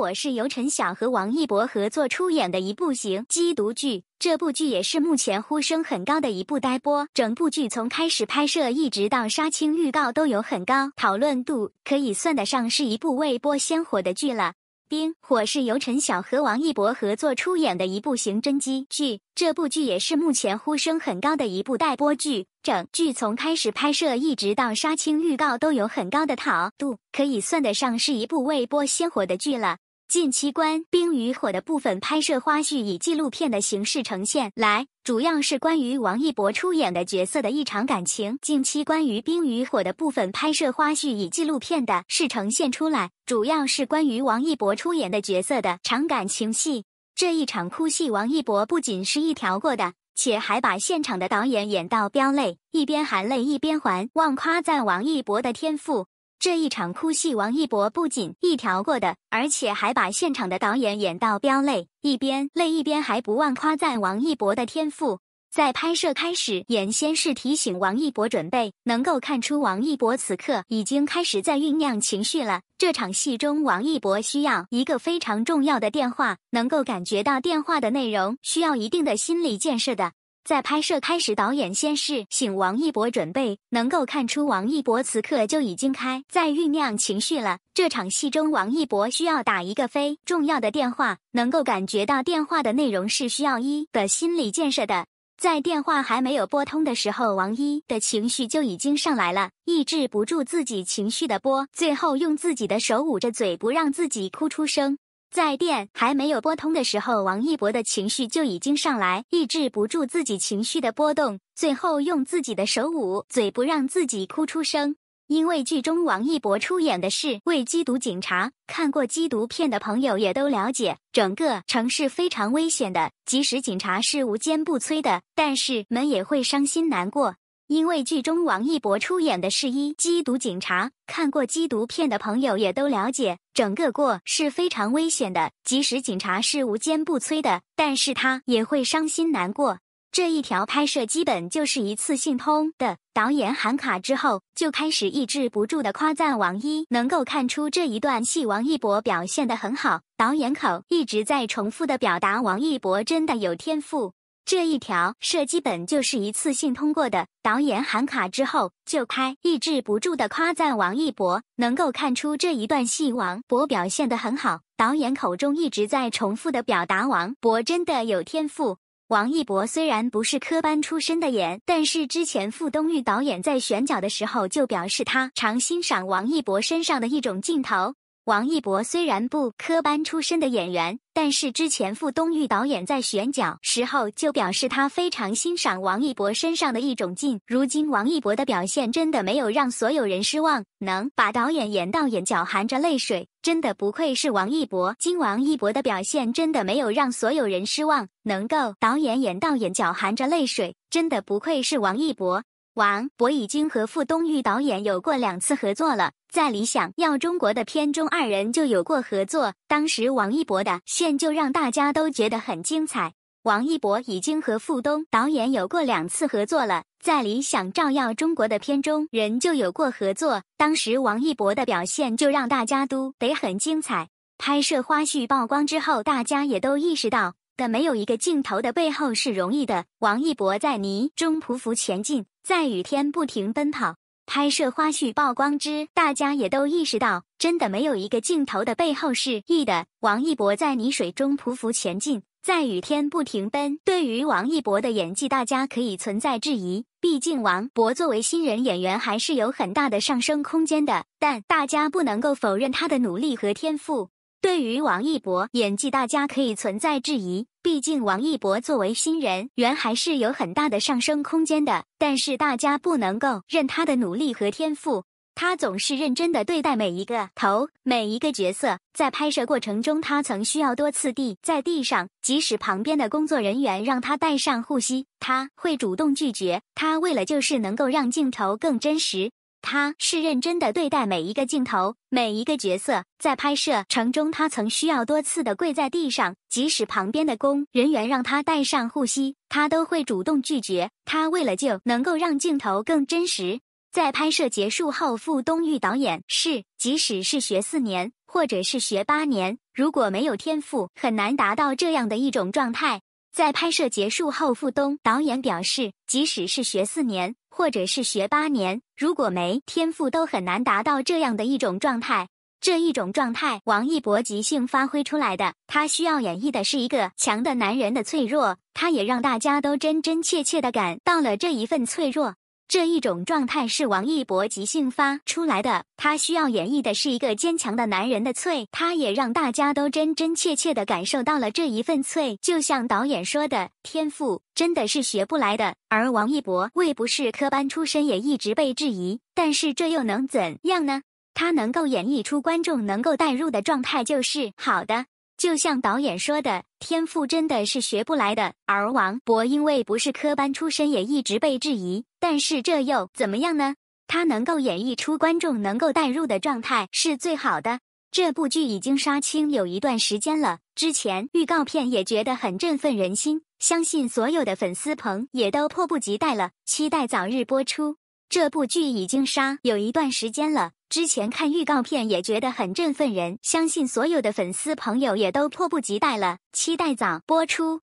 《火》是由陈晓和王一博合作出演的一部型缉毒剧，这部剧也是目前呼声很高的一部待播。整部剧从开始拍摄一直到杀青预告都有很高讨论度，可以算得上是一部未播先火的剧了。《冰》火是由陈晓和王一博合作出演的一部刑侦剧，这部剧也是目前呼声很高的一部待播剧。整剧从开始拍摄一直到杀青预告都有很高的讨度，可以算得上是一部未播先火的剧了。近期《关冰与火》的部分拍摄花絮以纪录片的形式呈现，来，主要是关于王一博出演的角色的一场感情。近期关于《冰与火》的部分拍摄花絮以纪录片的是呈现出来，主要是关于王一博出演的角色的长感情戏。这一场哭戏，王一博不仅是一条过的，且还把现场的导演演到飙泪，一边含泪一边还望夸赞王一博的天赋。这一场哭戏，王一博不仅一条过的，而且还把现场的导演演到飙泪，一边泪一边还不忘夸赞王一博的天赋。在拍摄开始，演先是提醒王一博准备，能够看出王一博此刻已经开始在酝酿情绪了。这场戏中，王一博需要一个非常重要的电话，能够感觉到电话的内容，需要一定的心理建设的。在拍摄开始，导演先是请王一博准备，能够看出王一博此刻就已经开在酝酿情绪了。这场戏中，王一博需要打一个非重要的电话，能够感觉到电话的内容是需要一的心理建设的。在电话还没有拨通的时候，王一的情绪就已经上来了，抑制不住自己情绪的波，最后用自己的手捂着嘴，不让自己哭出声。在电还没有拨通的时候，王一博的情绪就已经上来，抑制不住自己情绪的波动，最后用自己的手捂嘴，不让自己哭出声。因为剧中王一博出演的是为缉毒警察，看过缉毒片的朋友也都了解，整个城市非常危险的，即使警察是无坚不摧的，但是们也会伤心难过。因为剧中王一博出演的是一缉毒警察，看过缉毒片的朋友也都了解，整个过是非常危险的。即使警察是无坚不摧的，但是他也会伤心难过。这一条拍摄基本就是一次性通的。导演喊卡之后，就开始抑制不住的夸赞王一，能够看出这一段戏王一博表现的很好。导演口一直在重复的表达王一博真的有天赋。这一条射击本就是一次性通过的，导演喊卡之后就拍，抑制不住的夸赞王一博，能够看出这一段戏王博表现的很好。导演口中一直在重复的表达王博真的有天赋。王一博虽然不是科班出身的演，但是之前傅东育导演在选角的时候就表示他常欣赏王一博身上的一种镜头。王一博虽然不科班出身的演员，但是之前傅东育导演在选角时候就表示他非常欣赏王一博身上的一种劲。如今王一博的表现真的没有让所有人失望，能把导演演到眼角含着泪水，真的不愧是王一博。今王一博的表现真的没有让所有人失望，能够导演演到眼角含着泪水，真的不愧是王一博。王一博已经和傅东玉导演有过两次合作了，在《理想要中国》的片中，二人就有过合作。当时王一博的现就让大家都觉得很精彩。王一博已经和傅东导演有过两次合作了，在《理想照耀中国》的片中，人就有过合作。当时王一博的表现就让大家都得很精彩。拍摄花絮曝光之后，大家也都意识到。的没有一个镜头的背后是容易的。王一博在泥中匍匐前进，在雨天不停奔跑。拍摄花絮曝光之，大家也都意识到，真的没有一个镜头的背后是易的。王一博在泥水中匍匐前进，在雨天不停奔。对于王一博的演技，大家可以存在质疑，毕竟王一博作为新人演员还是有很大的上升空间的。但大家不能够否认他的努力和天赋。对于王一博演技，大家可以存在质疑。毕竟，王一博作为新人，原还是有很大的上升空间的。但是，大家不能够认他的努力和天赋。他总是认真的对待每一个头、每一个角色。在拍摄过程中，他曾需要多次地在地上，即使旁边的工作人员让他戴上护膝，他会主动拒绝。他为了就是能够让镜头更真实。他是认真的对待每一个镜头，每一个角色。在拍摄城中，他曾需要多次的跪在地上，即使旁边的工人员让他戴上护膝，他都会主动拒绝。他为了就能够让镜头更真实，在拍摄结束后，傅东玉导演是，即使是学四年或者是学八年，如果没有天赋，很难达到这样的一种状态。在拍摄结束后，傅东导演表示，即使是学四年。或者是学八年，如果没天赋，都很难达到这样的一种状态。这一种状态，王一博即兴发挥出来的。他需要演绎的是一个强的男人的脆弱，他也让大家都真真切切的感到了这一份脆弱。这一种状态是王一博即兴发出来的，他需要演绎的是一个坚强的男人的脆，他也让大家都真真切切的感受到了这一份脆。就像导演说的，天赋真的是学不来的，而王一博未不是科班出身，也一直被质疑，但是这又能怎样呢？他能够演绎出观众能够代入的状态，就是好的。就像导演说的，天赋真的是学不来的。而王博因为不是科班出身，也一直被质疑，但是这又怎么样呢？他能够演绎出观众能够代入的状态是最好的。这部剧已经杀青有一段时间了，之前预告片也觉得很振奋人心，相信所有的粉丝朋也都迫不及待了，期待早日播出。这部剧已经杀有一段时间了，之前看预告片也觉得很振奋人，相信所有的粉丝朋友也都迫不及待了，期待早播出。